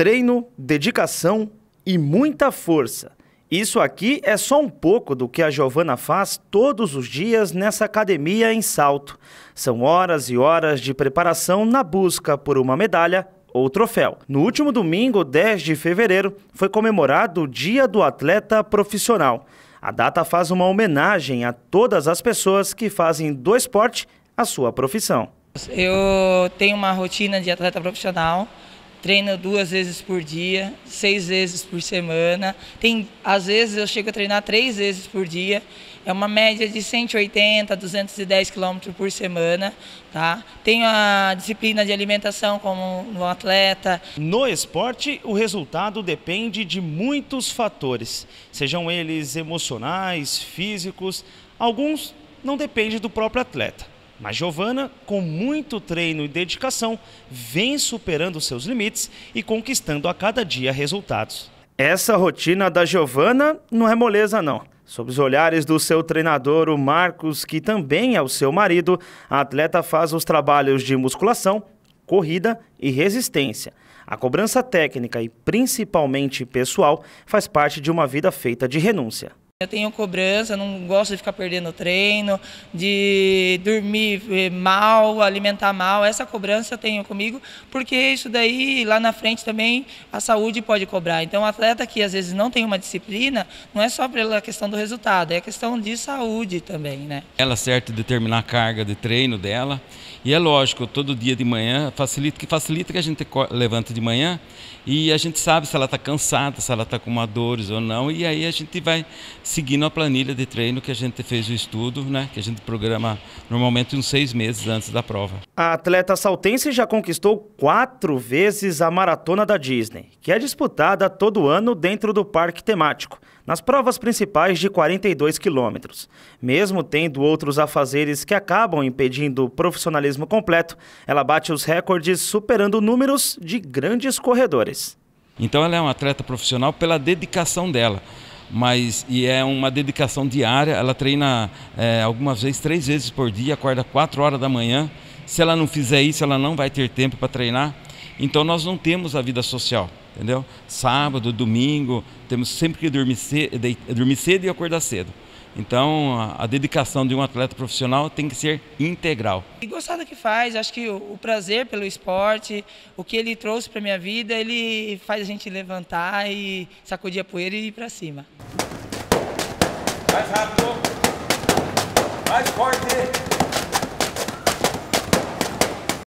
treino, dedicação e muita força. Isso aqui é só um pouco do que a Giovana faz todos os dias nessa academia em Salto. São horas e horas de preparação na busca por uma medalha ou troféu. No último domingo, 10 de fevereiro, foi comemorado o Dia do Atleta Profissional. A data faz uma homenagem a todas as pessoas que fazem do esporte a sua profissão. Eu tenho uma rotina de atleta profissional, treino duas vezes por dia, seis vezes por semana. Tem, às vezes eu chego a treinar três vezes por dia. É uma média de 180 a 210 quilômetros por semana, tá? Tenho a disciplina de alimentação como um atleta. No esporte, o resultado depende de muitos fatores, sejam eles emocionais, físicos, alguns não depende do próprio atleta. Mas Giovana, com muito treino e dedicação, vem superando seus limites e conquistando a cada dia resultados. Essa rotina da Giovana não é moleza não. Sob os olhares do seu treinador, o Marcos, que também é o seu marido, a atleta faz os trabalhos de musculação, corrida e resistência. A cobrança técnica e principalmente pessoal faz parte de uma vida feita de renúncia. Eu tenho cobrança, não gosto de ficar perdendo treino, de dormir eh, mal, alimentar mal. Essa cobrança eu tenho comigo, porque isso daí lá na frente também a saúde pode cobrar. Então, o atleta que às vezes não tem uma disciplina, não é só pela questão do resultado, é questão de saúde também, né? Ela certa determinar a carga de treino dela. E é lógico, todo dia de manhã facilita que facilita que a gente levanta de manhã e a gente sabe se ela está cansada, se ela está com uma dores ou não, e aí a gente vai seguindo a planilha de treino que a gente fez o estudo, né? Que a gente programa normalmente uns seis meses antes da prova. A atleta saltense já conquistou quatro vezes a maratona da Disney, que é disputada todo ano dentro do parque temático, nas provas principais de 42 quilômetros. Mesmo tendo outros afazeres que acabam impedindo o profissionalismo completo, ela bate os recordes superando números de grandes corredores. Então ela é uma atleta profissional pela dedicação dela mas e é uma dedicação diária. Ela treina é, algumas vezes, três vezes por dia, acorda quatro horas da manhã. Se ela não fizer isso, ela não vai ter tempo para treinar. Então nós não temos a vida social, entendeu? Sábado, domingo, temos sempre que dormir cedo, dormir cedo e acordar cedo. Então a, a, dedicação de um atleta profissional tem que ser integral. E gostar do que faz, acho que o, o prazer pelo esporte, o que ele trouxe para minha vida, ele faz a gente levantar e sacudir a poeira e ir para cima. Mais rápido, mais forte.